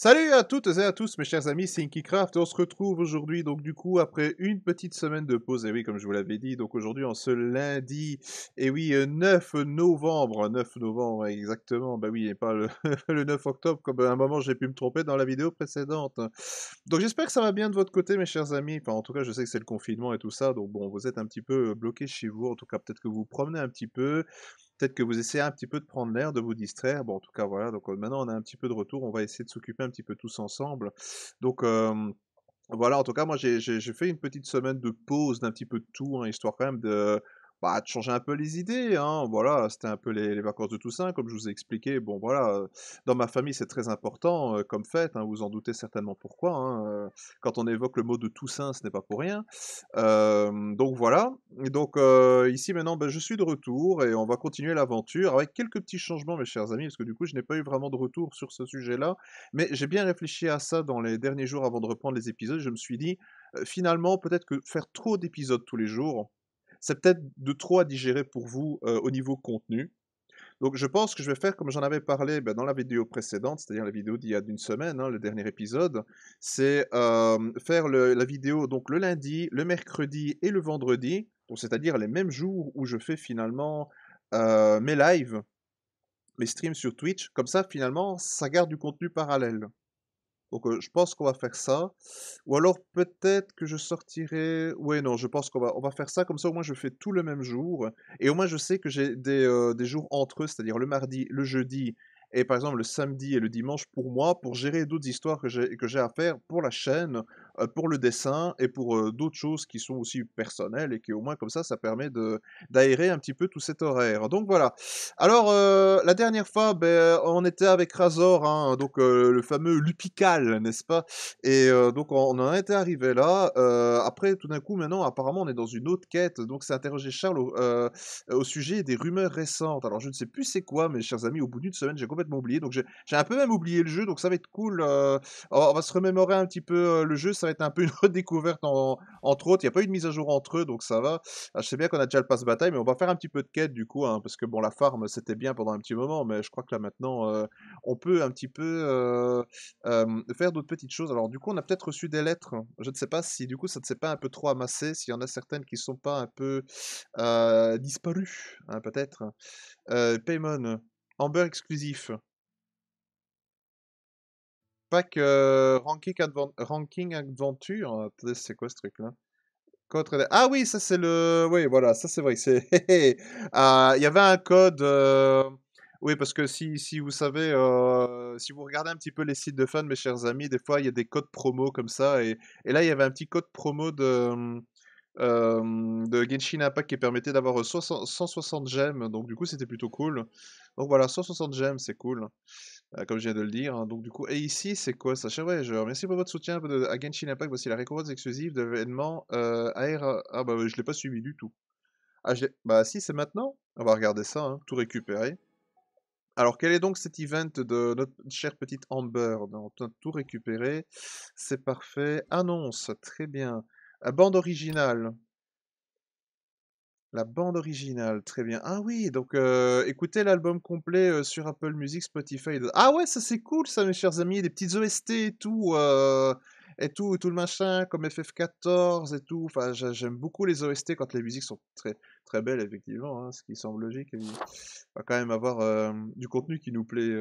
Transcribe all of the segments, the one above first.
Salut à toutes et à tous mes chers amis, c'est InkyCraft on se retrouve aujourd'hui donc du coup après une petite semaine de pause, et oui comme je vous l'avais dit, donc aujourd'hui en ce lundi, et oui 9 euh, novembre, 9 novembre exactement, bah oui et pas le, le 9 octobre comme à un moment j'ai pu me tromper dans la vidéo précédente. Donc j'espère que ça va bien de votre côté mes chers amis, enfin en tout cas je sais que c'est le confinement et tout ça, donc bon vous êtes un petit peu bloqués chez vous, en tout cas peut-être que vous vous promenez un petit peu, peut-être que vous essayez un petit peu de prendre l'air, de vous distraire. Bon, en tout cas, voilà. Donc euh, maintenant, on a un petit peu de retour. On va essayer de s'occuper un petit peu tous ensemble. Donc voilà, en tout cas, moi j'ai fait une petite semaine de pause d'un petit peu de tout, hein, histoire quand même de, bah, de changer un peu les idées. Hein. Voilà, c'était un peu les, vacances de Toussaint, comme je vous ai expliqué. Bon, voilà, euh, dans ma famille, c'est très important euh, comme fête. Hein, vous en doutez certainement pourquoi. Hein, euh, quand on évoque le mot de Toussaint, ce n'est pas pour rien. donc voilà. donc ici maintenant, ben, je suis de retour et on va continuer l'aventure avec quelques petits changements, mes chers amis, parce que du coup, je n'ai pas eu vraiment de retour sur ce sujet-là. Mais j'ai bien réfléchi à ça dans les derniers jours avant de reprendre les épisodes. Je me suis dit, finalement, peut-être que faire trop d'épisodes tous les jours c'est peut-être de trop à digérer pour vous euh, au niveau contenu. Donc je pense que je vais faire comme j'en avais parlé ben, dans la vidéo précédente, c'est-à-dire la vidéo d'il y a d'une semaine, hein, le dernier épisode, c'est faire la vidéo donc le lundi, le mercredi et le vendredi, c'est-à-dire les mêmes jours où je fais finalement euh, mes lives, mes streams sur Twitch. Comme ça, finalement, ça garde du contenu parallèle. Donc je pense qu'on va faire ça. Ou alors peut-être que je sortirai... Ouais non, je pense qu'on va, on va faire ça. Comme ça au moins je fais tout le même jour. Et au moins je sais que j'ai des, des jours entre eux, c'est-à-dire le mardi, le jeudi et par exemple le samedi et le dimanche pour moi, pour gérer d'autres histoires que j'ai à faire pour la chaîne, euh, pour le dessin et pour euh, d'autres choses qui sont aussi personnelles et qui au moins comme ça, ça permet d'aérer un petit peu tout cet horaire. Donc voilà. Alors euh, la dernière fois, ben, on était avec Razor, hein, donc le fameux Lupical, n'est-ce pas Et donc on en était arrivé là. après, tout d'un coup, maintenant, apparemment, on est dans une autre quête. Donc c'est interrogé Charles au, sujet des rumeurs récentes. Alors je ne sais plus c'est quoi, mes chers amis, au bout d'une semaine, j'ai complètement oublié. Donc j'ai un peu même oublié le jeu, donc ça va être cool. on va se remémorer un petit peu le jeu, ça être un peu une redécouverte entre autres. Il n'y a pas eu de mise à jour entre eux, donc ça va. Ah, je sais bien qu'on a déjà le passe bataille, mais on va faire un petit peu de quête du coup, hein, parce que bon, la farm c'était bien pendant un petit moment, mais je crois que là maintenant euh, on peut un petit peu euh, euh, faire d'autres petites choses. Alors du coup, on a peut-être reçu des lettres. Je ne sais pas si du coup ça ne s'est pas un peu trop amassé, s'il y en a certaines qui ne sont pas un peu disparues, hein, peut-être. Paymon, Amber exclusif. Pack ranking, ranking, Adventure. Hein, c'est quoi ce truc-là Ah oui, ça c'est le... Oui, voilà, ça c'est vrai. Ah, il y avait un code... Euh, oui, parce que si, si vous savez, euh, si vous regardez un petit peu les sites de fans, mes chers amis, des fois il y a des codes promo comme ça. Et, et là, il y avait un petit code promo de, euh, euh de Genshin Impact qui permettait d'avoir 160 gemmes. Donc, du coup, c'était plutôt cool. Donc voilà, 160 gemmes, c'est cool. Euh, comme je viens de le dire. Hein. Donc du coup, et ici, c'est quoi Sacha je Merci pour votre soutien à Genshin Impact. Voici la récompense exclusive de l'événement euh, AR... Ah bah je l'ai pas suivi du tout. Ah, bah si, c'est maintenant. On va regarder ça, hein, tout récupérer. Alors, quel est donc cet event de notre chère petite Amber ben, On tout récupéré. C'est parfait. Annonce, très bien. Euh, bande originale. La bande originale, très bien. Ah oui, donc euh, écoutez l'album complet euh, sur Apple Music, Spotify. Ah ouais, ça c'est cool ça mes chers amis, des petites OST euh, et tout, et tout, tout le machin, comme FF14 et tout. Enfin, j'aime beaucoup les OST quand les musiques sont très, très belles, effectivement, hein, ce qui semble logique. On va quand même avoir du contenu qui nous plaît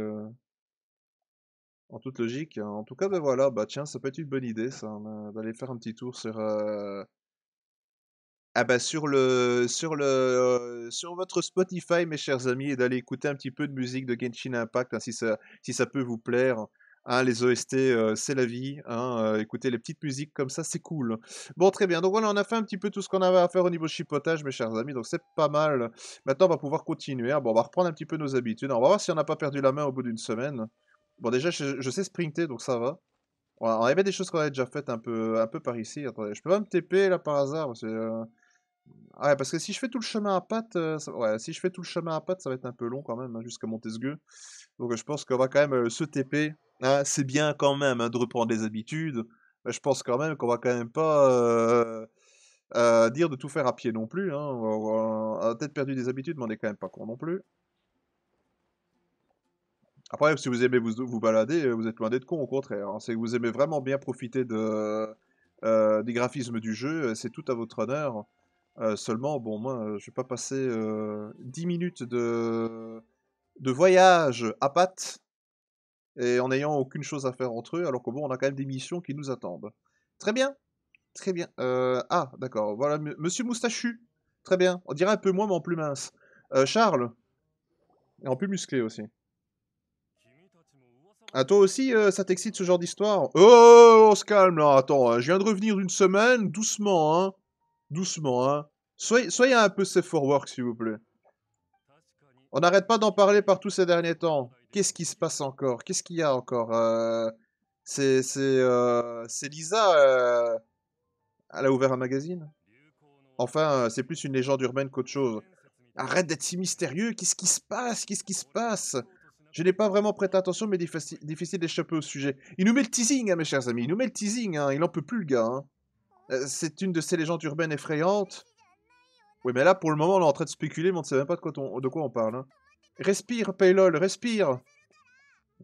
en toute logique. Hein. En tout cas, ben voilà, bah tiens, ça peut être une bonne idée ça, hein, d'aller faire un petit tour sur ah bah, sur le sur le sur votre Spotify, mes chers amis, et d'aller écouter un petit peu de musique de Genshin Impact hein, si ça peut vous plaire. Hein, les OST, c'est la vie. Hein, écoutez les petites musiques comme ça, c'est cool. Bon, très bien. Donc voilà, on a fait un petit peu tout ce qu'on avait à faire au niveau chipotage, mes chers amis. Donc c'est pas mal. Maintenant, on va pouvoir continuer. Bon, on va reprendre un petit peu nos habitudes. On va voir si on n'a pas perdu la main au bout d'une semaine. Bon, déjà, je, sais sprinter, donc ça va. Voilà, on avait des choses qu'on avait déjà faites un peu, un peu par ici. Attendez, je peux pas me TP là par hasard euh, Ouais, parce que si je fais tout le chemin à pattes euh, ça... ouais, si je fais tout le chemin à pattes ça va être un peu long quand même, hein, jusqu'à Montesgueux. Donc je pense qu'on va quand même euh, se TP. Ah, c'est bien quand même hein, de reprendre des habitudes. je pense quand même qu'on va quand même pas euh, dire de tout faire à pied non plus. Hein. On a peut-être perdu des habitudes, mais on est quand même pas con non plus. Après, si vous aimez vous, vous balader, vous êtes loin d'être con, au contraire. C'est que vous aimez vraiment bien profiter de, des graphismes du jeu, c'est tout à votre honneur. Euh, seulement, bon, moi, euh, je vais pas passer euh, dix 10 minutes de, de voyage à pattes et en n'ayant aucune chose à faire entre eux, alors qu'au bon, on a quand même des missions qui nous attendent. Très bien, très bien. ah, d'accord, voilà, Monsieur Moustachu, très bien. On dirait un peu moins, mais en plus mince. Charles, et en plus musclé aussi. Ah, toi aussi, ça t'excite ce genre d'histoire Oh, on se calme là, attends, hein, je viens de revenir d'une semaine, doucement, hein. Doucement, hein. Soyez, un peu safe for work, s'il vous plaît. On n'arrête pas d'en parler partout ces derniers temps. Qu'est-ce qui se passe encore Qu'est-ce qu'il y a encore euh, C'est euh, Lisa. Euh, elle a ouvert un magazine Enfin, euh, c'est plus une légende urbaine qu'autre chose. Arrête d'être si mystérieux. Qu'est-ce qui se passe Qu'est-ce qui se passe Je n'ai pas vraiment prêté attention, mais difficile d'échapper au sujet. Il nous met le teasing, hein, mes chers amis. Il nous met le teasing. Hein. Il en peut plus, le gars. Hein. Euh, c'est une de ces légendes urbaines effrayantes. Oui, mais là, pour le moment, on est en train de spéculer, mais on ne sait même pas de quoi, on, de quoi on parle. Hein. Respire, Paylol, respire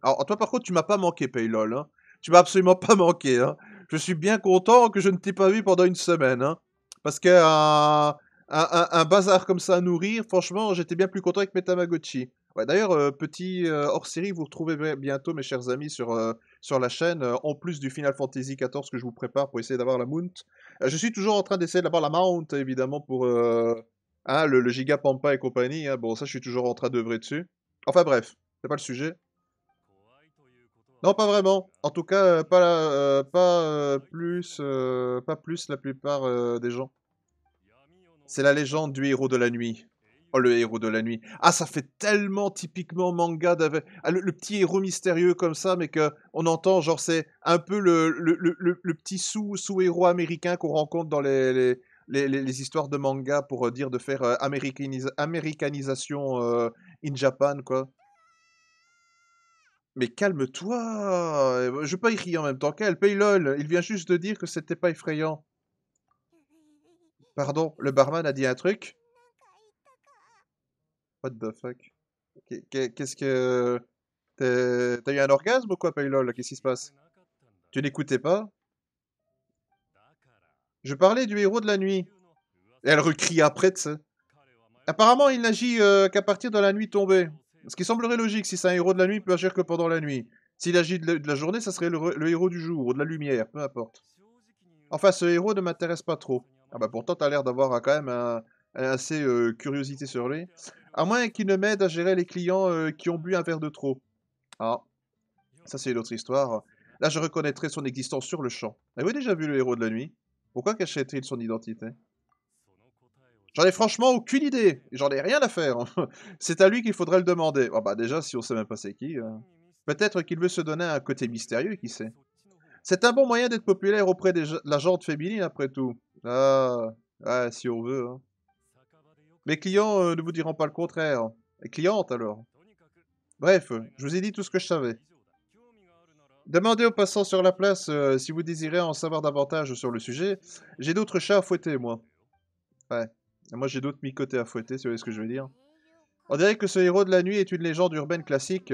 Alors, toi, par contre, tu m'as pas manqué, Paylol. Hein. Tu m'as absolument pas manqué. Hein. Je suis bien content que je ne t'ai pas vu pendant une semaine. Parce qu'un euh, un, bazar comme ça à nourrir, franchement, j'étais bien plus content avec mes Tamagotchi. Ouais, D'ailleurs, euh, petit hors-série, vous retrouvez bientôt, mes chers amis, sur sur la chaîne, euh, en plus du Final Fantasy XIV que je vous prépare pour essayer d'avoir la mount. Euh, je suis toujours en train d'essayer d'avoir la mount, évidemment, pour euh, hein, le, Giga Pampa et compagnie. Hein. Bon, ça, je suis toujours en train d'œuvrer dessus. Enfin bref, c'est pas le sujet. Non, pas vraiment. En tout cas, pas, pas, plus, pas plus la plupart des gens. C'est la légende du héros de la nuit. Oh, le héros de la nuit. Ah, ça fait tellement typiquement manga d'avoir... Ah, le, petit héros mystérieux comme ça, mais que on entend, genre, c'est un peu le, petit sous-héros américain qu'on rencontre dans les, les... histoires de manga pour euh, dire de faire euh, américanisation euh, in Japan, quoi. Mais calme-toi Je peux pas y rire en même temps qu'elle, paye lol Il vient juste de dire que c'était pas effrayant. Pardon, le barman a dit un truc What the fuck? Qu'est-ce que. T'as eu un orgasme ou quoi, Paylol Qu'est-ce qui se passe Tu n'écoutais pas Je parlais du héros de la nuit. elle recrie après, ça. Apparemment, il n'agit euh, qu'à partir de la nuit tombée. Ce qui semblerait logique, si c'est un héros de la nuit, il peut agir que pendant la nuit. S'il agit de la journée, ça serait le, héros du jour, ou de la lumière, peu importe. Enfin, ce héros ne m'intéresse pas trop. Ah bah pourtant, t'as l'air d'avoir euh, quand même assez euh, curiosité sur lui. À moins qu'il ne m'aide à gérer les clients euh, qui ont bu un verre de trop. Ah, ça c'est une autre histoire. Là, je reconnaîtrai son existence sur le champ. Avez-vous déjà vu le héros de la nuit Pourquoi cachait-il son identité J'en ai franchement aucune idée. J'en ai rien à faire. c'est à lui qu'il faudrait le demander. Oh bah déjà, si on sait même pas c'est qui. Euh. Peut-être qu'il veut se donner un côté mystérieux, qui sait. C'est un bon moyen d'être populaire auprès de la gente féminine, après tout. Ah, ah si on veut. Hein. Mes clients euh, ne vous diront pas le contraire. Les clientes alors. Bref, je vous ai dit tout ce que je savais. Demandez aux passants sur la place euh, si vous désirez en savoir davantage sur le sujet. J'ai d'autres chats à fouetter, moi. Ouais. Moi, j'ai d'autres micotés à fouetter, si vous voyez ce que je veux dire. On dirait que ce héros de la nuit est une légende urbaine classique.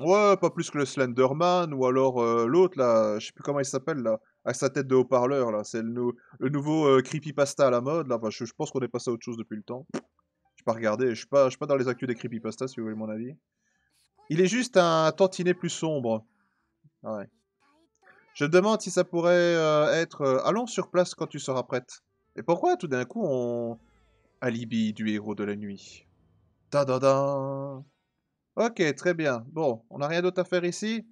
Ouais, pas plus que le Slenderman, ou alors euh, l'autre, là, je sais plus comment il s'appelle, là à sa tête de haut-parleur là. C'est le, nouveau creepy euh, creepypasta à la mode là. Enfin, je, pense qu'on est passé à autre chose depuis le temps. Je pas regardé. Je ne pas, je suis pas dans les actus des creepypasta si vous voulez mon avis. Il est juste un tantinet plus sombre. Ouais. Je demande si ça pourrait euh, être euh, allons sur place quand tu seras prête. Et pourquoi tout d'un coup on alibi du héros de la nuit. Da da da. Ok, très bien. Bon, on n'a rien d'autre à faire ici.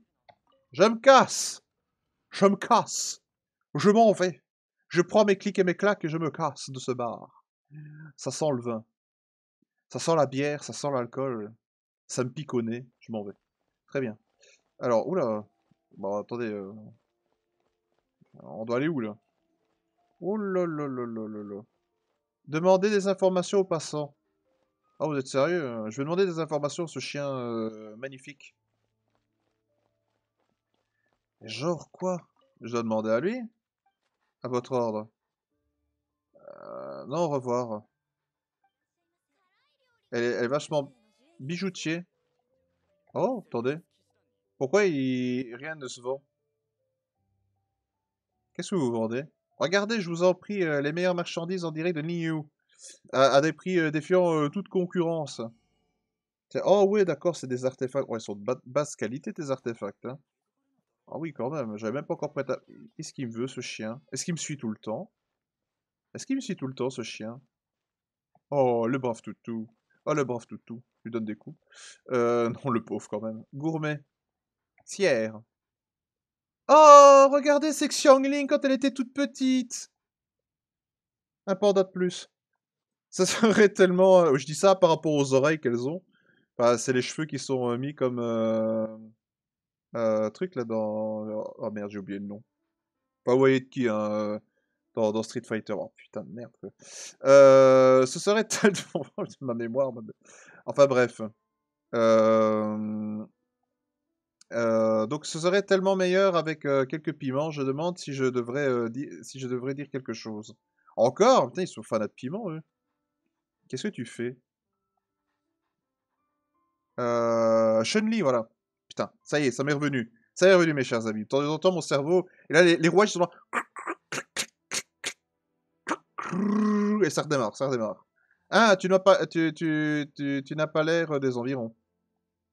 Je me casse. Je me casse. Je m'en vais. Je prends mes clics et mes claques et je me casse de ce bar. Ça sent le vin. Ça sent la bière, ça sent l'alcool. Ça me pique au nez, je m'en vais. Très bien. Alors, oula. Bon, attendez. Euh. On doit aller où là Oh Demandez des informations aux passants. Ah, vous êtes sérieux hein? Je vais demander des informations à ce chien euh, magnifique. Genre quoi Je dois demander à lui À votre ordre. Euh, non, au revoir. Elle est, vachement bijoutier. Oh, attendez. Pourquoi il... rien ne se vend Qu'est-ce que vous vendez Regardez, je vous en prie, euh, les meilleures marchandises en direct de Niu. À, des prix euh, défiant toute concurrence. Oh oui, d'accord, c'est des artefacts. ils sont de basse qualité, tes artefacts. Hein. Ah oui, quand même, j'avais même pas encore prêt à... Qu'est-ce qu'il me veut, ce chien Est-ce qu'il me suit tout le temps Est-ce qu'il me suit tout le temps, ce chien Oh, le brave toutou Oh, le brave toutou Lui donne des coups. Euh, non, le pauvre, quand même. Gourmet. Tiers. Oh, regardez, c'est Xiangling quand elle était toute petite Un panda de plus. Ça serait tellement... Euh, je dis ça par rapport aux oreilles qu'elles ont. Enfin, c'est les cheveux qui sont euh, mis comme... Euh, un truc là dans. Oh merde, j'ai oublié le nom. Pas vous qui, hein, euh, dans, Street Fighter. Oh putain de merde. Euh, ce serait tellement. ma mémoire. Enfin bref. Euh, donc ce serait tellement meilleur avec quelques piments. Je demande si je devrais, si je devrais dire quelque chose. Encore Putain, ils sont fanats de piments, eux. Qu'est-ce que tu fais euh, Chun-Li, voilà ça y est, ça m'est revenu. Ça est revenu, mes chers amis. De temps en temps, mon cerveau. Et là, les, les rouages sont là. Et ça redémarre, ça redémarre. Ah, tu n'as pas, tu, n'as pas l'air des environs.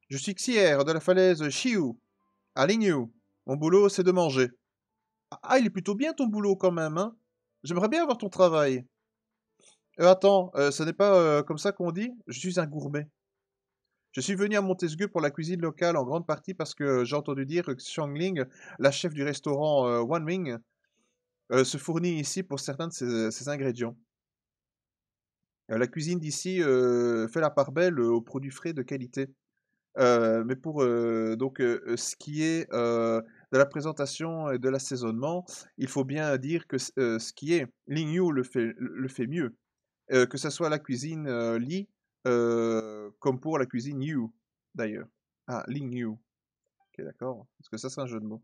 Je suis Xier, de la falaise chiou à Lingyu. Mon boulot, c'est de manger. Ah, il est plutôt bien ton boulot quand même, hein J'aimerais bien avoir ton travail. Euh, attends, euh, ce n'est pas euh, comme ça qu'on dit Je suis un gourmet. Je suis venu à Montesquieu pour la cuisine locale en grande partie parce que j'ai entendu dire que Xiangling, la chef du restaurant euh, Wanming, euh, se fournit ici pour certains de ses, euh, ingrédients. la cuisine d'ici fait la part belle aux produits frais de qualité. mais pour donc ce qui est de la présentation et de l'assaisonnement, il faut bien dire que ce qui est Lingyu le fait, le fait mieux. que ce soit la cuisine Li euh, comme pour la cuisine You, d'ailleurs. Ah, Ling Yu. Ok, d'accord. parce que ça, c'est un jeu de mots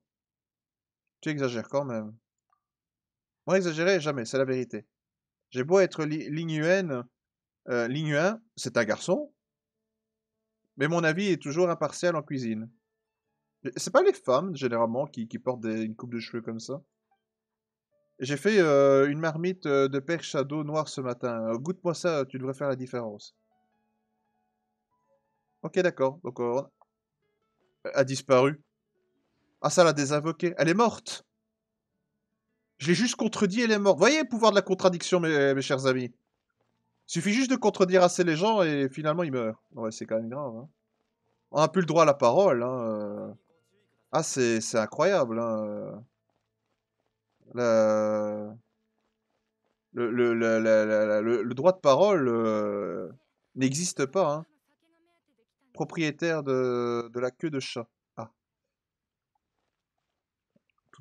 Tu exagères quand même. Moi, exagérer, jamais, c'est la vérité. J'ai beau être Ling Yuan, euh, c'est un garçon, mais mon avis est toujours impartial en cuisine. C'est pas les femmes, généralement, qui, portent une coupe de cheveux comme ça. J'ai fait euh, une marmite de perche à dos noir ce matin. Goûte-moi ça, tu devrais faire la différence. Ok, d'accord. Donc, euh, a disparu. Ah, ça l'a désinvoqué. Elle est morte. Je l'ai juste contredit, elle est morte. Voyez, pouvoir de la contradiction, mes, chers amis. Il suffit juste de contredire assez les gens et finalement ils meurent. Ouais, c'est quand même grave. Hein. On n'a plus le droit à la parole. Hein, euh. Ah, c'est incroyable. Hein, euh. Le, le, le, droit de parole n'existe pas propriétaire de, la queue de chat. Ah.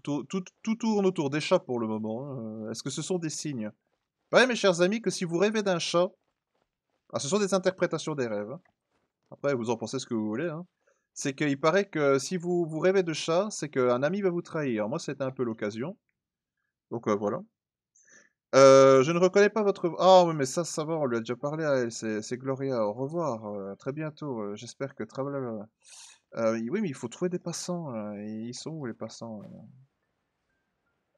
Tout, tout, tourne autour des chats pour le moment. Hein. Euh, est-ce que ce sont des signes pareil mes chers amis, que si vous rêvez d'un chat... Ah, ce sont des interprétations des rêves. Hein. Après, vous en pensez ce que vous voulez. Hein. C'est qu'il paraît que si vous, vous rêvez de chat, c'est qu'un ami va vous trahir. Moi, c'était un peu l'occasion. Donc euh, voilà. Euh, je ne reconnais pas votre... Ah oui, mais ça, ça va, on lui a déjà parlé à elle. C'est Gloria, au revoir, euh, très bientôt. Euh, j'espère que... Euh, oui, mais il faut trouver des passants. ils sont où, les passants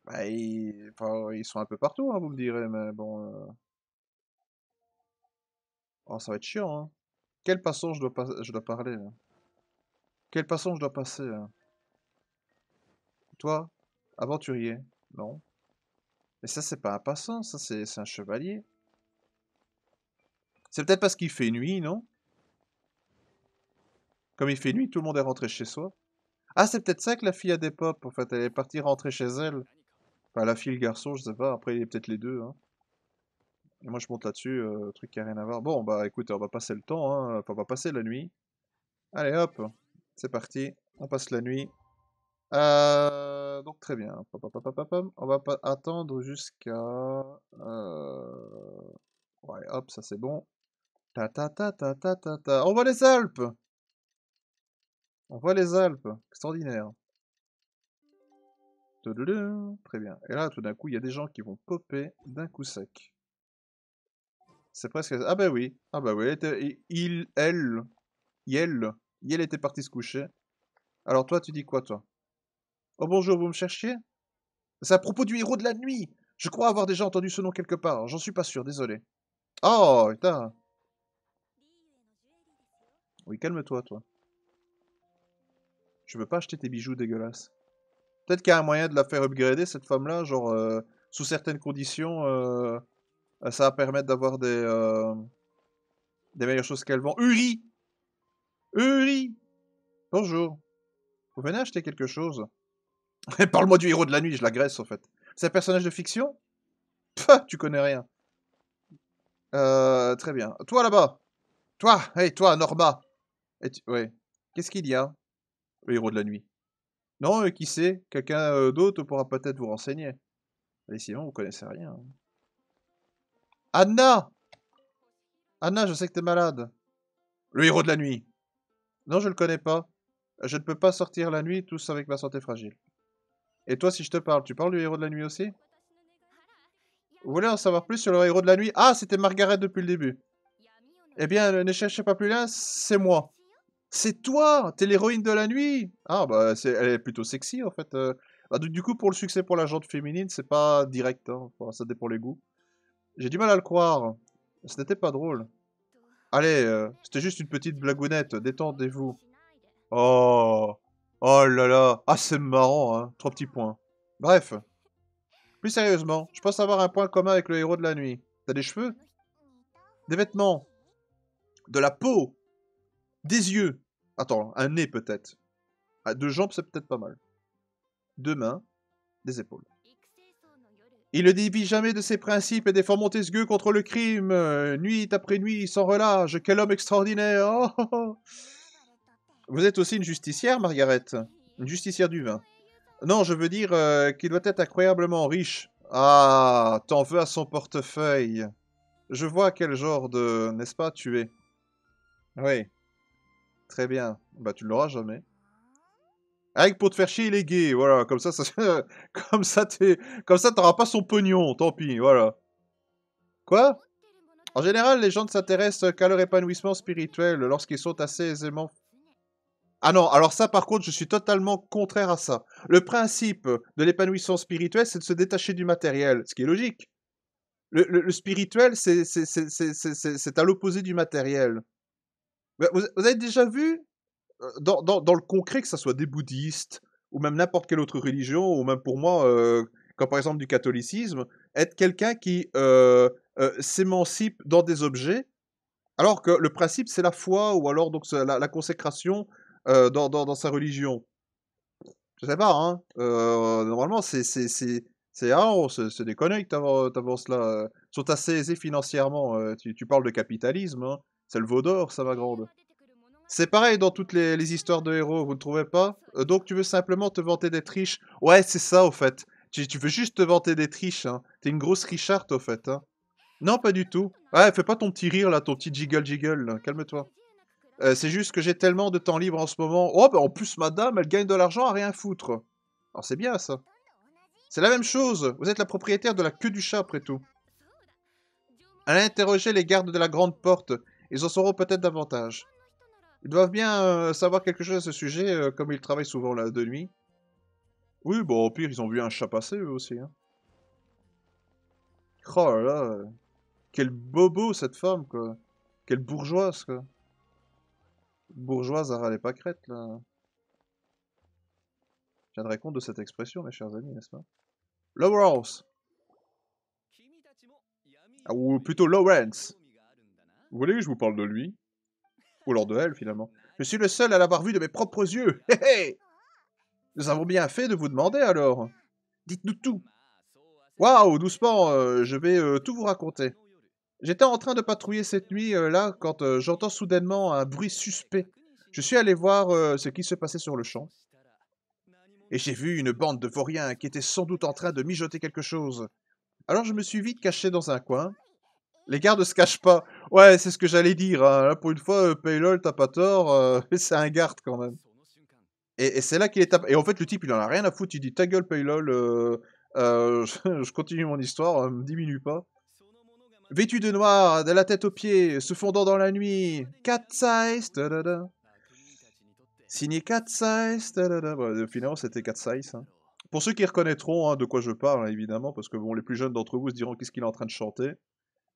bah, ils... sont un peu partout, hein, vous me direz, mais bon... Oh, ça va être chiant, hein. Quel passant je dois, je dois parler, Quel passant je dois passer, Toi Aventurier Non mais ça, c'est pas un passant, ça, c'est un chevalier. C'est peut-être parce qu'il fait nuit, non Comme il fait nuit, tout le monde est rentré chez soi. Ah, c'est peut-être ça que la fille a des pop, en fait. Elle est partie rentrer chez elle. Enfin, la fille, le garçon, je sais pas. Après, il y a peut-être les deux, hein. Et moi, je monte là-dessus, euh, truc qui a rien à voir. Bon, bah, écoutez, on va passer le temps, hein. on va passer la nuit. Allez, hop. C'est parti. On passe la nuit. Euh, donc très bien. On va pas attendre jusqu'à. Euh, ouais, hop, ça c'est bon. Ta ta ta ta ta ta On voit les Alpes. On voit les Alpes. Extraordinaire. Très bien. Et là, tout d'un coup, il y a des gens qui vont popper d'un coup sec. C'est presque... Ah bah oui. Ah bah oui, Il, elle... Yel. Yel était parti se coucher. Alors toi, tu dis quoi, toi Oh bonjour, vous me cherchiez C'est à propos du héros de la nuit Je crois avoir déjà entendu ce nom quelque part, j'en suis pas sûr, désolé. Oh, putain Oui, calme-toi, toi. Je veux pas acheter tes bijoux dégueulasses. Peut-être qu'il y a un moyen de la faire upgrader, cette femme-là, genre, euh, sous certaines conditions, euh, ça va permettre d'avoir des, euh, des meilleures choses qu'elle vend. Uri Uri Bonjour. Vous venez acheter quelque chose Parle-moi du héros de la nuit, je l'agresse en fait. C'est un personnage de fiction tu connais rien. Euh, très bien. Toi là-bas Toi Hey, toi, Norma Et Qu'est-ce qu'il y a Le héros de la nuit. Non, euh, qui sait Quelqu'un euh, d'autre pourra peut-être vous renseigner. Mais sinon, vous connaissez rien. Hein. Anna Anna, je sais que t'es malade. Le héros de la nuit. Non, je le connais pas. Je ne peux pas sortir la nuit, tous avec ma santé fragile. Et toi, si je te parle, tu parles du héros de la nuit aussi Vous voulez en savoir plus sur le héros de la nuit Ah, c'était Margaret depuis le début. Eh bien, ne cherchez pas plus là, c'est moi. C'est toi T'es l'héroïne de la nuit Ah, bah, elle est plutôt sexy, en fait. Euh. Bah, du, coup, pour le succès pour la gente féminine, c'est pas direct. Hein. ça dépend les goûts. J'ai du mal à le croire. Ce n'était pas drôle. Allez, euh, c'était juste une petite blagounette. Détendez-vous. Oh Oh là là, ah c'est marrant, hein. Trois petits points. Bref. Plus sérieusement, je pense avoir un point commun avec le héros de la nuit. T'as des cheveux Des vêtements De la peau Des yeux Attends, un nez peut-être. Ah, deux jambes, c'est peut-être pas mal. Deux mains, des épaules. Il ne dévie jamais de ses principes et défend Montesgueux contre le crime. Nuit après nuit, sans relâche. Quel homme extraordinaire oh, oh, oh. Vous êtes aussi une justicière, Margaret Une justicière du vin. Non, je veux dire euh, qu'il doit être incroyablement riche. Ah, t'en veux à son portefeuille. Je vois quel genre de... n'est-ce pas, tu es Oui. Très bien. Bah, tu ne l'auras jamais. Avec pour te faire chier, il est gay, voilà. Comme ça, ça... comme ça, Comme ça, t'auras pas son pognon, tant pis, voilà. Quoi En général, les gens ne s'intéressent qu'à leur épanouissement spirituel lorsqu'ils sont assez aisément ah non, alors ça par contre, je suis totalement contraire à ça. Le principe de l'épanouissement spirituel, c'est de se détacher du matériel, ce qui est logique. Le, spirituel, c'est à l'opposé du matériel. Bah, vous, avez déjà vu euh, dans, le concret que ce soit des bouddhistes ou même n'importe quelle autre religion, ou même pour moi, euh, quand par exemple du catholicisme, être quelqu'un qui euh, euh, s'émancipe dans des objets, alors que le principe c'est la foi ou alors donc la consécration euh, dans, sa religion. Je sais pas, hein. Euh, normalement, c'est. C'est ah, on se, se déconnecte avant, avant cela. Ils sont assez aisés financièrement. Euh, tu, tu, parles de capitalisme, hein, C'est le veau ça, va grande. C'est pareil dans toutes les, histoires de héros, vous ne trouvez pas Donc tu veux simplement te vanter d'être riche Ouais, c'est ça, au fait. Tu, veux juste te vanter d'être riche, hein. T'es une grosse Richard au fait, hein. Non, pas du tout. Ouais, fais pas ton petit rire, là, ton petit jiggle jiggle, calme-toi. Euh, c'est juste que j'ai tellement de temps libre en ce moment. Oh, bah en plus, madame, elle gagne de l'argent à rien foutre. Alors c'est bien ça. C'est la même chose. Vous êtes la propriétaire de la queue du chat après tout. Elle a les gardes de la grande porte. Ils en sauront peut-être davantage. Ils doivent bien euh, savoir quelque chose à ce sujet, euh, comme ils travaillent souvent la de nuit. Oui, bon, au pire, ils ont vu un chat passer, eux aussi. Hein. Oh là là. Quel bobo, cette femme, quoi. Quelle bourgeoise, quoi. Bourgeoise à râler pas crête, là. Tiendrai compte de cette expression, mes chers amis, n'est-ce pas Lawrence ah, Ou plutôt Lawrence Vous voulez que je vous parle de lui Ou alors de elle, finalement. Je suis le seul à l'avoir vu de mes propres yeux hé Nous avons bien fait de vous demander, alors Dites-nous tout Waouh, doucement, euh, je vais euh, tout vous raconter. J'étais en train de patrouiller cette nuit euh, là quand euh, j'entends soudainement un bruit suspect. Je suis allé voir euh, ce qui se passait sur le champ. Et j'ai vu une bande de vauriens qui était sans doute en train de mijoter quelque chose. Alors je me suis vite caché dans un coin. Les gardes se cachent pas. Ouais, c'est ce que j'allais dire. Hein. pour une fois, Paylol, t'as pas tort. c'est un garde quand même. Et, c'est là qu'il est. Et en fait, le type, il en a rien à foutre. Il dit ta gueule, Paylol. je continue mon histoire. me diminue pas. Vêtu de noir, de la tête aux pieds, se fondant dans la nuit. Cat Size. Signé Cat Size. Euh, c'était Cat Size. Hein. Pour ceux qui reconnaîtront hein, de quoi je parle, évidemment, parce que bon, les plus jeunes d'entre vous se diront qu'est-ce qu'il est en train de chanter.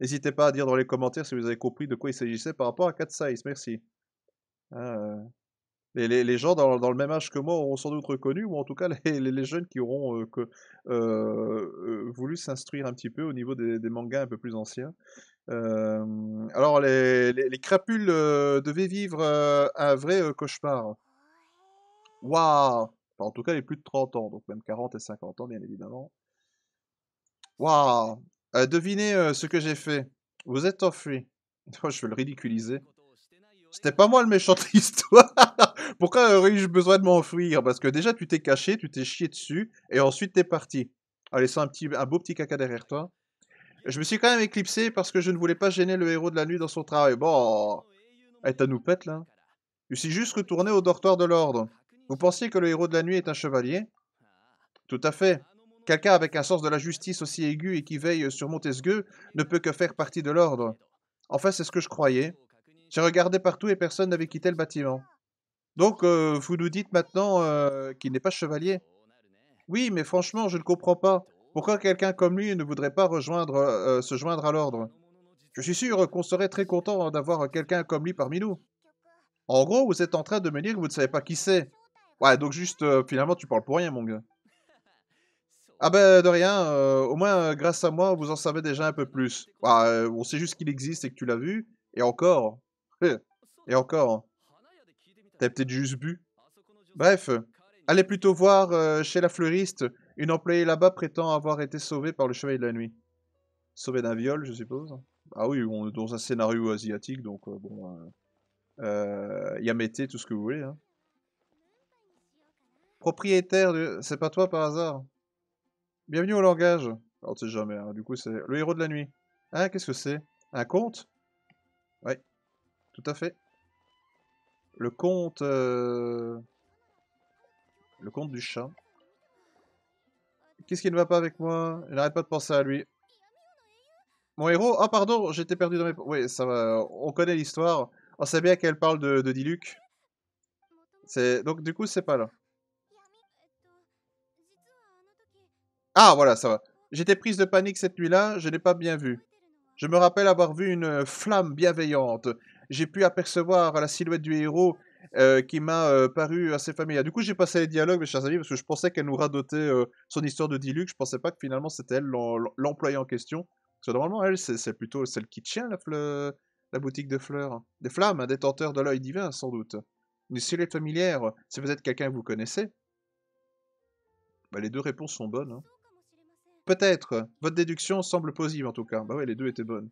N'hésitez pas à dire dans les commentaires si vous avez compris de quoi il s'agissait par rapport à Cat Size. Merci. Ah, euh, les, gens dans, le même âge que moi auront sans doute reconnu, ou en tout cas les, jeunes qui auront euh, que, euh, euh, voulu s'instruire un petit peu au niveau des, mangas un peu plus anciens. alors, les, crapules devaient vivre un vrai cauchemar. Waouh En tout cas, les plus de 30 ans, donc même 40 et 50 ans, bien évidemment. Waouh Devinez ce que j'ai fait. Vous êtes enfui. je vais le ridiculiser. C'était pas moi le méchant de l'histoire. Pourquoi aurais-je besoin de m'enfuir Parce que déjà, tu t'es caché, tu t'es chié dessus, et ensuite t'es parti. En laissant un, petit, un beau petit caca derrière toi. Je me suis quand même éclipsé parce que je ne voulais pas gêner le héros de la nuit dans son travail. Bon, elle eh, à nous pète là. Je suis juste retourné au dortoir de l'ordre. Vous pensiez que le héros de la nuit est un chevalier Tout à fait. Quelqu'un avec un sens de la justice aussi aigu et qui veille sur Montesgueux ne peut que faire partie de l'ordre. Enfin, c'est ce que je croyais. J'ai regardé partout et personne n'avait quitté le bâtiment. Donc, euh, vous nous dites maintenant euh, qu'il n'est pas chevalier. Oui, mais franchement, je ne comprends pas. Pourquoi quelqu'un comme lui ne voudrait pas rejoindre, euh, se joindre à l'ordre Je suis sûr qu'on serait très content d'avoir quelqu'un comme lui parmi nous. En gros, vous êtes en train de me dire que vous ne savez pas qui c'est. Ouais, donc juste, finalement, tu parles pour rien, mon gars. Ah ben, de rien. au moins, grâce à moi, vous en savez déjà un peu plus. Bah, on sait juste qu'il existe et que tu l'as vu. Et encore. Et encore. T'as peut-être juste bu. Bref, allez plutôt voir euh, chez la fleuriste. Une employée là-bas prétend avoir été sauvée par le chevalier de la nuit. Sauvée d'un viol, je suppose. Ah oui, on est dans un scénario asiatique, donc euh, bon... Euh, euh Yamete, tout ce que vous voulez. Hein. Propriétaire de... C'est pas toi par hasard Bienvenue au langage. On tu jamais, hein. du coup c'est... Le héros de la nuit. Hein, qu'est-ce que c'est Un conte Ouais, tout à fait le conte... Euh, le du chat. Qu'est-ce qui ne va pas avec moi Je n'arrête pas de penser à lui. Mon héros Ah pardon, j'étais perdu dans mes... Oui, ça va, on connaît l'histoire. On sait bien qu'elle parle de, de Diluc. Donc du coup, c'est pas là. Ah voilà, ça va. J'étais prise de panique cette nuit-là, je n'ai pas bien vu. Je me rappelle avoir vu une flamme bienveillante j'ai pu apercevoir la silhouette du héros euh, qui m'a euh, paru assez familière. Du coup, j'ai passé les dialogues, mes chers amis, parce que je pensais qu'elle nous radotait euh, son histoire de Diluc. Je pensais pas que finalement c'était elle l'employé en question. Parce que normalement, elle, c'est plutôt celle qui tient la, la boutique de fleurs. Hein. Des flammes, un hein, détenteur de l'œil divin, sans doute. Une silhouette familière, c'est vous êtes quelqu'un que vous connaissez. Bah, les deux réponses sont bonnes. Hein. Peut-être. Votre déduction semble positive en tout cas. Bah ouais, les deux étaient bonnes.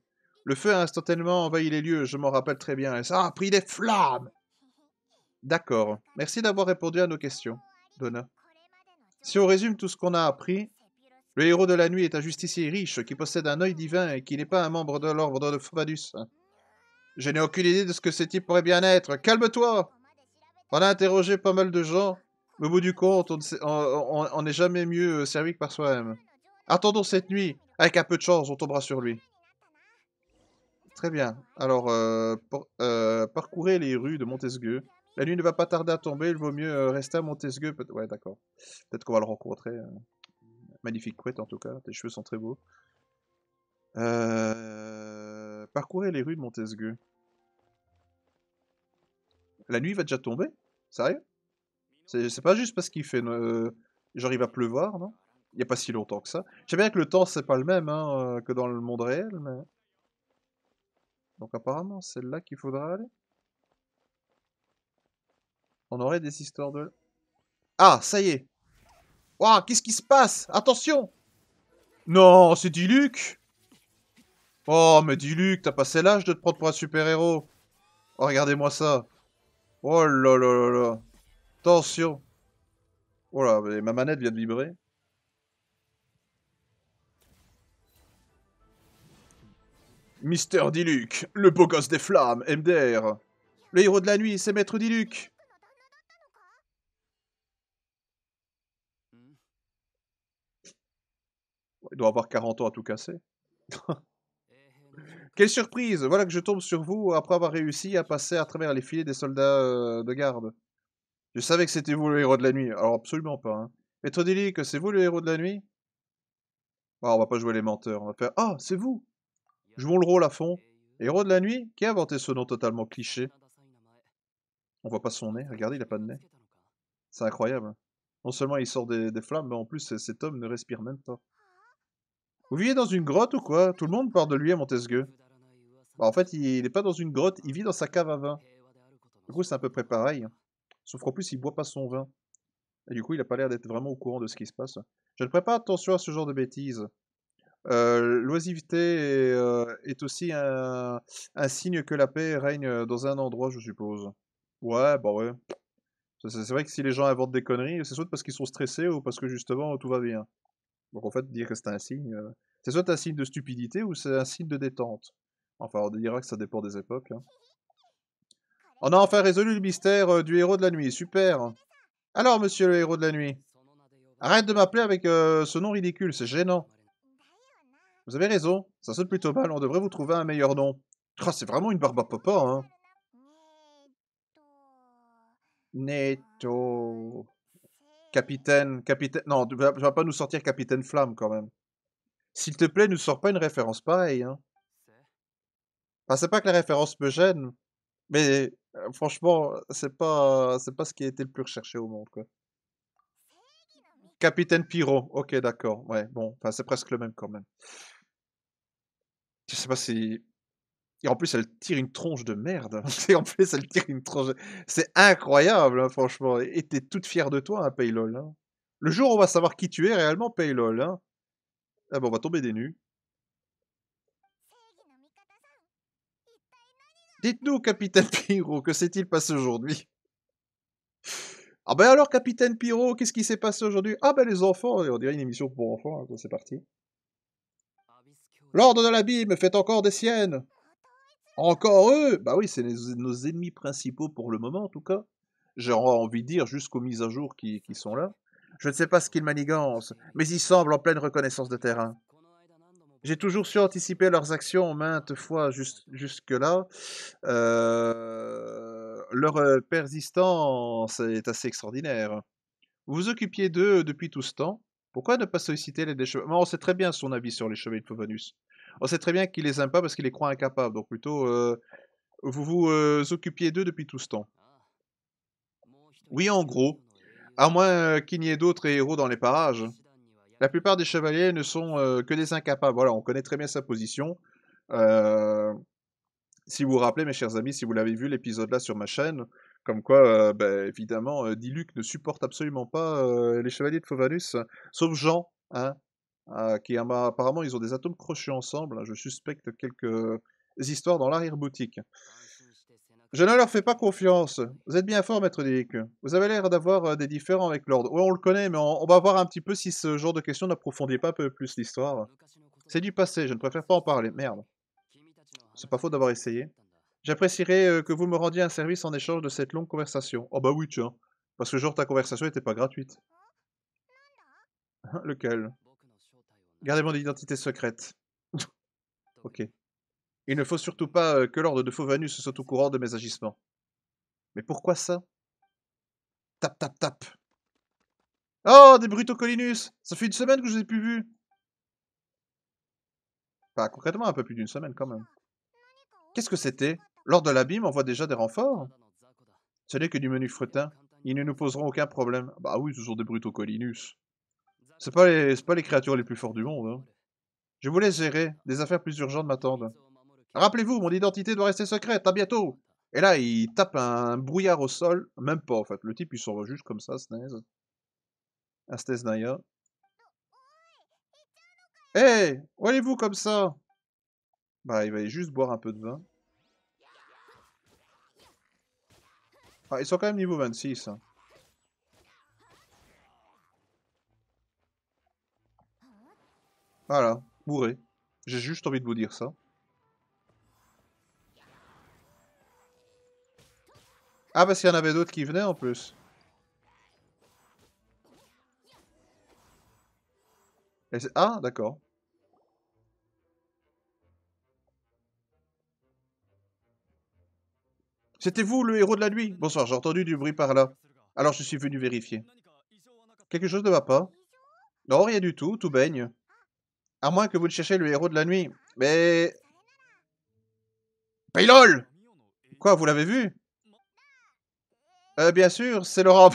Le feu a instantanément envahi les lieux, je m'en rappelle très bien, et ça a pris des flammes D'accord. Merci d'avoir répondu à nos questions, Donna. Si on résume tout ce qu'on a appris, le héros de la nuit est un justicier riche qui possède un œil divin et qui n'est pas un membre de l'ordre de Fadus. Je n'ai aucune idée de ce que ce type pourrait bien être. Calme-toi On a interrogé pas mal de gens. Au bout du compte, on n'est jamais mieux servi que par soi-même. Attendons cette nuit. Avec un peu de chance, on tombera sur lui. Très bien. Alors, euh, euh parcourez les rues de Montesgueux. La nuit ne va pas tarder à tomber, il vaut mieux euh, rester à Montesgueux. Ouais, d'accord. Peut-être qu'on va le rencontrer. Euh. Magnifique couette, en tout cas. Tes cheveux sont très beaux. Parcourez les rues de Montesgueux. La nuit va déjà tomber Sérieux C'est pas juste parce qu'il fait... Genre, il va pleuvoir, non Il n'y a pas si longtemps que ça. Je sais bien que le temps, c'est pas le même hein, que dans le monde réel, mais... Donc apparemment, c'est là qu'il faudra aller. On aurait des histoires de... Ah, ça y est Waouh, qu'est-ce qui se passe Attention Non, c'est Diluc Oh, mais Diluc, t'as passé l'âge de te prendre pour un super-héros Oh, regardez-moi ça Oh là là là là Attention Oh là, ma manette vient de vibrer. Mister Diluc, le beau gosse des flammes, MDR. Le héros de la nuit, c'est Maître Diluc. Il doit avoir 40 ans à tout casser. Quelle surprise Voilà que je tombe sur vous après avoir réussi à passer à travers les filets des soldats euh, de garde. Je savais que c'était vous le héros de la nuit. Alors absolument pas. Hein. Maître Diluc, c'est vous le héros de la nuit Alors ah, on va pas jouer les menteurs, on va faire... Ah, c'est vous jouons le rôle à fond. Héros de la nuit Qui a inventé ce nom totalement cliché On voit pas son nez, regardez, il a pas de nez. C'est incroyable. Non seulement il sort des, flammes, mais en plus cet homme ne respire même pas. Vous vivez dans une grotte ou quoi Tout le monde parle de lui à montesgueu bah, en fait, il n'est pas dans une grotte, il vit dans sa cave à vin. Du coup, c'est à peu près pareil. Hein. Sauf qu'en plus, il boit pas son vin. Et du coup, il a pas l'air d'être vraiment au courant de ce qui se passe. Je ne prête pas attention à ce genre de bêtises. Euh, L'oisiveté est, euh, aussi un, signe que la paix règne euh, dans un endroit, je suppose. Ouais, bah ouais. C'est vrai que si les gens inventent des conneries, c'est soit parce qu'ils sont stressés ou parce que justement tout va bien. Donc en fait, dire que c'est un signe, euh, c'est soit un signe de stupidité ou c'est un signe de détente. Enfin, on dira que ça dépend des époques. Hein. On a enfin résolu le mystère du héros de la nuit, super. Alors, monsieur le héros de la nuit, arrête de m'appeler avec ce nom ridicule, c'est gênant. Vous avez raison, ça sonne plutôt mal, on devrait vous trouver un meilleur nom. Ah, c'est vraiment une barbe à papa, hein. Neto. Capitaine, capitaine... Non, tu vais pas nous sortir Capitaine Flamme, quand même. S'il te plaît, ne sors pas une référence pareille, hein. Enfin, c'est pas que la référence me gêne, mais euh, franchement, c'est pas, c'est pas ce qui a été le plus recherché au monde, quoi. Capitaine Pyro, ok, d'accord, ouais, bon, enfin, c'est presque le même quand même je sais pas, si Et en plus, elle tire une tronche de merde. Et hein. en plus, elle tire une tronche. C'est incroyable, hein, franchement. Et t'es toute fière de toi, hein, Paylol. Le jour on va savoir qui tu es réellement, Paylol. Hein. Ah bon, bah, on va tomber des nues. Dites-nous, Capitaine Pyro, que s'est-il passé aujourd'hui Ah ben alors, Capitaine Pyro, qu'est-ce qui s'est passé aujourd'hui Ah ben les enfants, on dirait une émission pour enfants, c'est parti. L'ordre de l'abîme fait encore des siennes. Encore eux Bah oui, c'est nos ennemis principaux pour le moment en tout cas. J'aurais envie de dire jusqu'aux mises à jour qui, sont là. Je ne sais pas ce qu'ils manigancent, mais ils semblent en pleine reconnaissance de terrain. J'ai toujours su anticiper leurs actions maintes fois jusque-là. Euh, leur euh, persistance est assez extraordinaire. Vous vous occupiez d'eux depuis tout ce temps, pourquoi ne pas solliciter les chevaliers On sait très bien son avis sur les chevaliers de Povanus. On sait très bien qu'il les aime pas parce qu'il les croit incapables. Donc plutôt, euh, vous vous euh, occupiez d'eux depuis tout ce temps. Oui, en gros. À moins euh, qu'il n'y ait d'autres héros dans les parages. La plupart des chevaliers ne sont que des incapables. Voilà, on connaît très bien sa position. si vous vous rappelez, mes chers amis, si vous l'avez vu l'épisode là sur ma chaîne, comme quoi, ben évidemment, euh, Diluc ne supporte absolument pas euh, les chevaliers de Fauvanus, sauf Jean, hein, qui hein, bah, apparemment ils ont des atomes crochus ensemble. Hein, je suspecte quelques histoires dans l'arrière-boutique. Je ne leur fais pas confiance. Vous êtes bien fort, maître Diluc. Vous avez l'air d'avoir des différends avec l'ordre. Oui, on le connaît, mais on, va voir un petit peu si ce genre de questions n'approfondit pas un peu plus l'histoire. C'est du passé, je ne préfère pas en parler. Merde. C'est pas faux d'avoir essayé. J'apprécierais que vous me rendiez un service en échange de cette longue conversation. Oh bah oui, tiens. Parce que genre ta conversation n'était pas gratuite. Lequel Gardez mon identité secrète. ok. Il ne faut surtout pas que l'ordre de Fauvanus soit au courant de mes agissements. Mais pourquoi ça Tap, tap, tap. Oh, des brutocolinus Ça fait une semaine que je ne vous ai plus vu. Pas concrètement, un peu plus d'une semaine quand même. Qu'est-ce que c'était lors de l'abîme, on voit déjà des renforts. Ce n'est que du menu fretin. Ils ne nous poseront aucun problème. Bah oui, toujours des brutaux colinus. C'est pas, les, pas les créatures les plus fortes du monde. Hein. Je Je laisse gérer. Des affaires plus urgentes m'attendent. Rappelez-vous, mon identité doit rester secrète. À bientôt. Et là, il tape un brouillard au sol. Même pas, en fait. Le type, il s'en va juste comme ça, Snaze. Un Naya. Hé eh! hey, Où allez-vous comme ça Bah, il va juste boire un peu de vin. Ah, ils sont quand même niveau 26. Hein. Voilà, bourré. J'ai juste envie de vous dire ça. Ah parce qu'il y en avait d'autres qui venaient en plus. ah d'accord. C'était vous le héros de la nuit Bonsoir, j'ai entendu du bruit par là. Alors je suis venu vérifier. Quelque chose ne va pas Non, rien du tout, tout baigne. À moins que vous ne cherchiez le héros de la nuit. Mais... Paylol Quoi, vous l'avez vu euh, Bien sûr, c'est Laurent.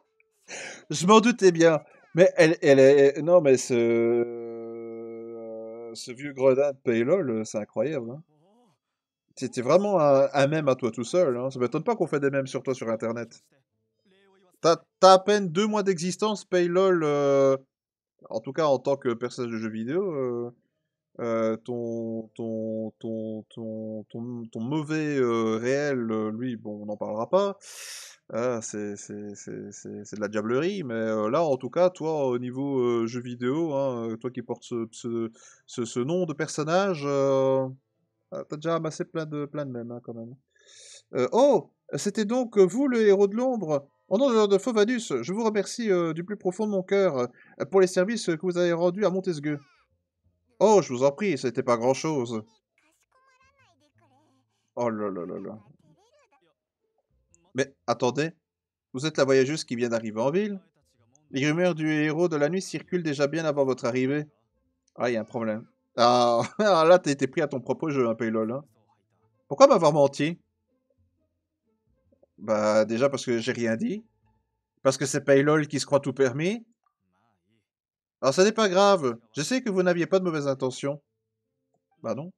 je m'en doutais bien. Mais elle, elle est... Non, mais ce... Euh, ce vieux gredin de Paylol, c'est incroyable. Hein c'était vraiment un, même mème à toi tout seul. Hein. Ça m'étonne pas qu'on fait des mèmes sur toi sur Internet. T'as à peine deux mois d'existence, Paylol. Euh, en tout cas, en tant que personnage de jeu vidéo, euh, euh, ton, ton, ton, mauvais réel, lui, bon, on n'en parlera pas. Ah, c'est de la diablerie, mais là, en tout cas, toi, au niveau jeu vidéo, hein, toi qui portes ce, ce, nom de personnage, ah, t'as déjà ramassé plein de, plein de hein, quand même. Euh, oh C'était donc euh, vous, le héros de l'ombre Au nom de, Fauvanus, je vous remercie euh, du plus profond de mon cœur pour les services que vous avez rendus à Montesgueux. Oh, je vous en prie, c'était pas grand-chose. Oh là là là là. Mais attendez, vous êtes la voyageuse qui vient d'arriver en ville Les rumeurs du héros de la nuit circulent déjà bien avant votre arrivée. Ah, il y a un problème. Ah, là, t'as été pris à ton propre jeu, un Paylol. Hein. Pourquoi m'avoir menti Bah, déjà parce que j'ai rien dit. Parce que c'est Paylol qui se croit tout permis. Alors, ça n'est pas grave. Je sais que vous n'aviez pas de mauvaises intentions. Bah non.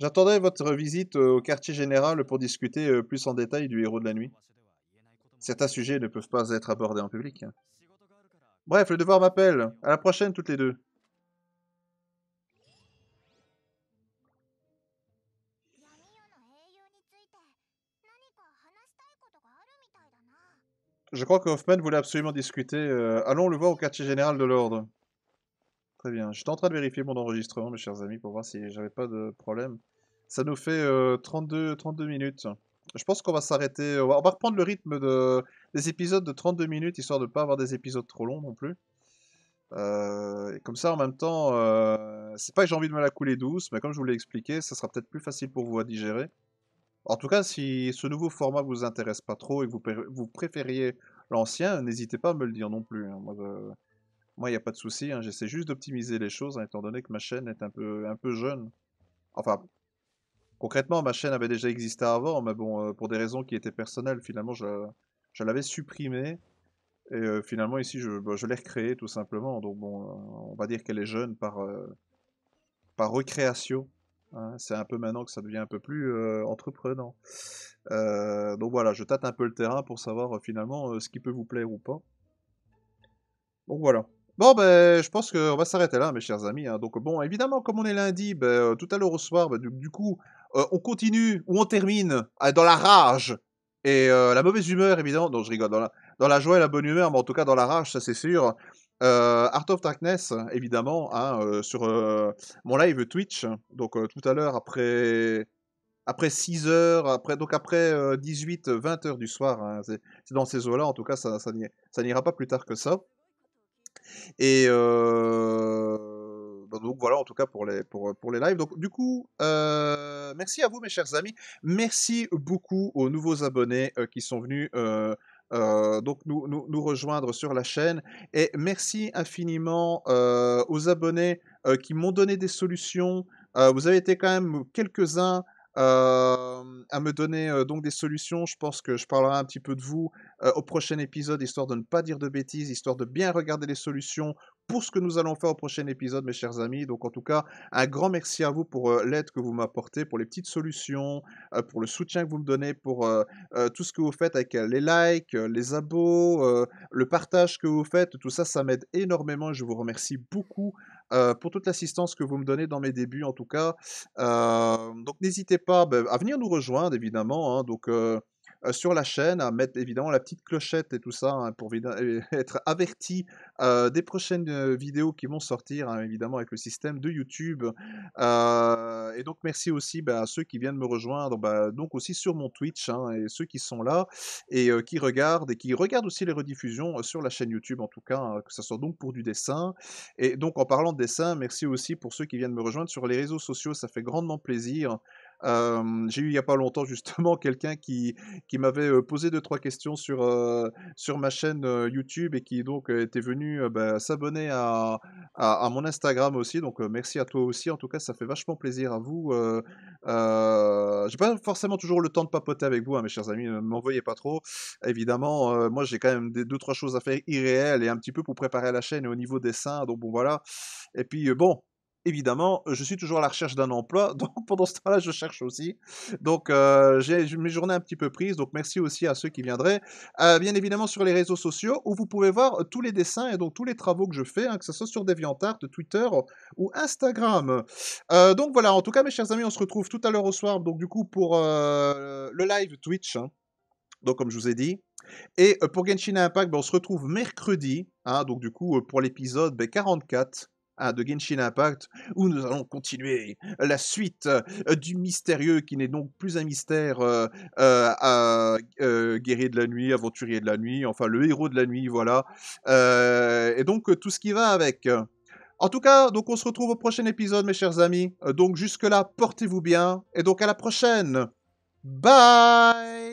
J'attendais votre visite euh, au quartier général pour discuter euh, plus en détail du héros de la nuit. Certains sujets ne peuvent pas être abordés en public. Hein. Bref, le devoir m'appelle. À la prochaine, toutes les deux. Je crois que Hoffman voulait absolument discuter. Euh, allons le voir au quartier général de l'ordre. Très bien. J'étais en train de vérifier mon enregistrement, mes chers amis, pour voir si j'avais pas de problème. Ça nous fait 32, euh, minutes. Je pense qu'on va s'arrêter. Euh, on va reprendre le rythme des épisodes de 32 minutes, histoire de ne pas avoir des épisodes trop longs non plus. et comme ça, en même temps, c'est pas que j'ai envie de me la couler douce, mais comme je vous l'ai expliqué, ça sera peut-être plus facile pour vous à digérer. En tout cas, si ce nouveau format vous intéresse pas trop et que vous, préfériez l'ancien, n'hésitez pas à me le dire non plus. Hein. Moi, il n'y a pas de souci. Hein. J'essaie juste d'optimiser les choses, hein, étant donné que ma chaîne est un peu, jeune. Enfin, concrètement, ma chaîne avait déjà existé avant, mais bon, euh, pour des raisons qui étaient personnelles, finalement, je, l'avais supprimée. Et euh, finalement, ici, je, bah, je l'ai recréée, tout simplement. Donc, bon, euh, on va dire qu'elle est jeune par, par recréation. Hein, c'est un peu maintenant que ça devient un peu plus euh, entreprenant. Euh, donc voilà, je tâte un peu le terrain pour savoir euh, finalement ce qui peut vous plaire ou pas. Donc voilà. Bon, ben, je pense qu'on va s'arrêter là, mes chers amis. Hein. Donc bon, évidemment, comme on est lundi, ben, tout à l'heure au soir, ben, du, coup, on continue ou on termine dans la rage et la mauvaise humeur, évidemment. Donc je rigole, dans la, dans la joie et la bonne humeur, mais en tout cas dans la rage, ça c'est sûr. Euh, Art of Darkness, évidemment, hein, euh, sur euh, mon live Twitch, donc tout à l'heure, après, après 6 heures, après, donc après 18, 20 h du soir, hein, c'est dans ces eaux-là, en tout cas, ça, ça n'ira pas plus tard que ça. Et bah, donc voilà, en tout cas pour les, pour, pour les lives. Donc du coup, merci à vous mes chers amis, merci beaucoup aux nouveaux abonnés qui sont venus euh, donc nous, nous, rejoindre sur la chaîne. Et merci infiniment euh, aux abonnés euh, qui m'ont donné des solutions. vous avez été quand même quelques-uns. à me donner donc des solutions. Je pense que je parlerai un petit peu de vous au prochain épisode, histoire de ne pas dire de bêtises, histoire de bien regarder les solutions pour ce que nous allons faire au prochain épisode, mes chers amis. Donc, en tout cas, un grand merci à vous pour euh, l'aide que vous m'apportez, pour les petites solutions, euh, pour le soutien que vous me donnez, pour euh, tout ce que vous faites avec les likes, les abos, le partage que vous faites. Tout ça, ça m'aide énormément. Je vous remercie beaucoup pour toute l'assistance que vous me donnez dans mes débuts, en tout cas. donc, n'hésitez pas ben, à venir nous rejoindre, évidemment. Hein. donc, euh, sur la chaîne, à mettre évidemment la petite clochette et tout ça hein, pour être averti euh, des prochaines euh, vidéos qui vont sortir, hein, évidemment, avec le système de YouTube. et donc, merci aussi bah, à ceux qui viennent me rejoindre, bah, donc aussi sur mon Twitch, hein, et ceux qui sont là et qui regardent, et qui regardent aussi les rediffusions sur la chaîne YouTube, en tout cas, que ce soit donc pour du dessin. Et donc, en parlant de dessin, merci aussi pour ceux qui viennent me rejoindre sur les réseaux sociaux, ça fait grandement plaisir j'ai eu il n'y a pas longtemps justement quelqu'un qui, qui m'avait posé deux trois questions sur, sur ma chaîne YouTube et qui donc était venu bah, s'abonner à, à, mon Instagram aussi. Donc merci à toi aussi. En tout cas, ça fait vachement plaisir à vous. j'ai pas forcément toujours le temps de papoter avec vous, hein, mes chers amis. Ne m'envoyez pas trop. Évidemment, moi j'ai quand même des deux trois choses à faire irréelles et un petit peu pour préparer la chaîne au niveau dessin Donc bon voilà. Et puis bon, évidemment, je suis toujours à la recherche d'un emploi, donc pendant ce temps-là, je cherche aussi. Donc, euh, j'ai mes journées un petit peu prises, donc merci aussi à ceux qui viendraient. Euh, bien évidemment, sur les réseaux sociaux, où vous pouvez voir euh, tous les dessins et donc tous les travaux que je fais, hein, que ce soit sur DeviantArt, Twitter ou Instagram. donc voilà, en tout cas, mes chers amis, on se retrouve tout à l'heure au soir, donc du coup, pour le live Twitch, hein. donc comme je vous ai dit. Et pour Genshin Impact, ben, on se retrouve mercredi, hein, donc du coup, pour l'épisode 44 ben, de Genshin Impact, où nous allons continuer la suite euh, du mystérieux, qui n'est donc plus un mystère euh, euh, à guérir guerrier de la nuit, aventurier de la nuit, enfin le héros de la nuit, voilà. et donc tout ce qui va avec. En tout cas, donc on se retrouve au prochain épisode, mes chers amis. donc jusque-là, portez-vous bien, et donc à la prochaine. Bye